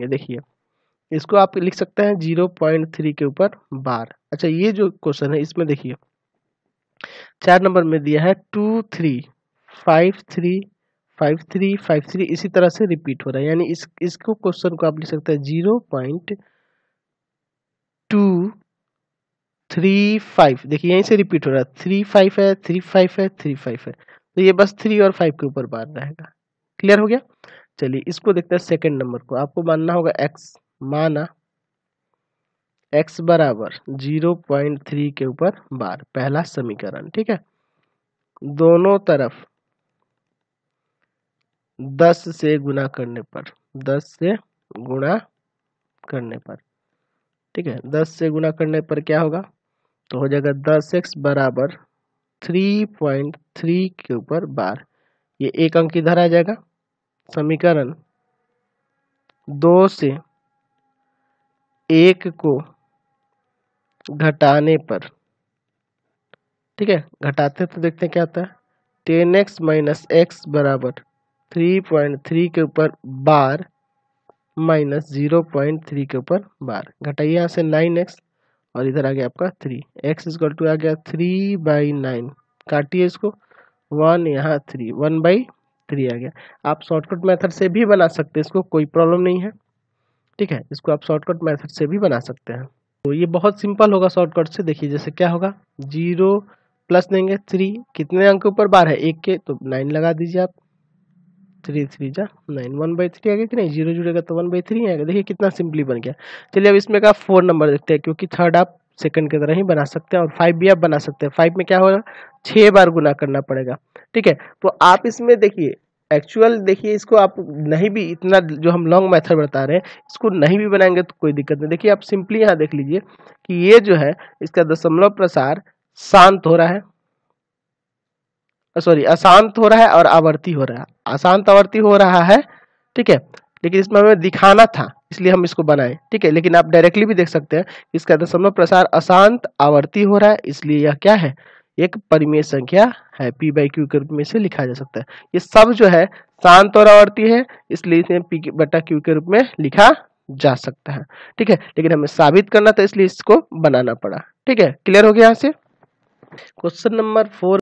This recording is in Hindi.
ये देखिए इसको आप लिख सकते हैं जीरो पॉइंट थ्री के ऊपर बार अच्छा ये जो क्वेश्चन है इसमें देखिए चार नंबर में दिया है two three five three five three five three इसी तरह से रिपीट हो रहा है यानी इस इसको क्वेश्चन को आप लिख सकते हैं zero point two three five देखिए यहीं से रिपीट हो रहा है थ्री फाइव है थ्री फाइव है थ्री फाइव है तो ये बस थ्री और फाइव के ऊपर बार रहेगा क्लियर हो गया चलिए इसको देखते हैं सेकंड नंबर को आपको मानना होगा एक्स माना एक्स बराबर जीरो पॉइंट थ्री के ऊपर बार पहला समीकरण ठीक है दोनों तरफ दस से गुना करने पर दस से गुणा करने पर ठीक है दस से गुना करने पर क्या होगा तो हो जाएगा दस एक्स बराबर थ्री पॉइंट थ्री के ऊपर बार ये एक अंक इधर आ जाएगा समीकरण दो से एक को घटाने पर ठीक है घटाते तो देखते हैं क्या आता है टेन एक्स माइनस एक्स बराबर थ्री पॉइंट थ्री के ऊपर bar minus zero point three के ऊपर बार घटाइए यहाँ से नाइन एक्स और इधर आ गया आपका थ्री एक्स इजकल टू आ गया थ्री बाई नाइन काटिए इसको वन यहाँ थ्री वन बाई थ्री गया आप शॉर्टकट मेथड से भी बना सकते हैं इसको कोई प्रॉब्लम नहीं है ठीक है इसको आप शॉर्टकट मेथड से भी बना सकते हैं तो ये बहुत सिंपल होगा शॉर्टकट से देखिए जैसे क्या होगा जीरो प्लस देंगे थ्री कितने अंक के ऊपर बार है एक के तो नाइन लगा दीजिए आप थ्री थ्री जा नाइन वन बाई थ्री आएगा कि नहीं जीरो जुड़ेगा तो वन बाई थ्री आएगा देखिए कितना सिंपली बन गया चलिए अब इसमें का फोर नंबर देखते हैं क्योंकि थर्ड आप सेकंड की तरह ही बना सकते हैं और फाइव भी आप बना सकते हैं फाइव में क्या होगा छः बार गुना करना पड़ेगा ठीक है तो आप इसमें देखिए एक्चुअल देखिए इसको आप नहीं भी इतना जो हम लॉन्ग मेथड बता रहे हैं इसको नहीं भी बनाएंगे तो कोई दिक्कत नहीं देखिए आप सिंपली यहाँ देख लीजिए कि ये जो है इसका दशमलव प्रसार शांत हो रहा है सॉरी अशांत हो रहा है और आवर्ती हो रहा है अशांत आवर्ती हो रहा है ठीक है लेकिन इसमें हमें दिखाना था इसलिए हम इसको बनाए ठीक है लेकिन आप डायरेक्टली भी देख सकते हैं इसका दशमलव प्रसार अशांत आवर्ती हो रहा है इसलिए यह क्या है एक परिमेय संख्या है पी बाई क्यू के रूप में इसे लिखा जा सकता है ये सब जो है शांत और आवर्ती है इसलिए इसे पी बटा क्यू के रूप में लिखा जा सकता है ठीक है लेकिन हमें साबित करना था इसलिए इसको बनाना पड़ा ठीक है क्लियर हो गया यहाँ से क्वेश्चन नंबर फोर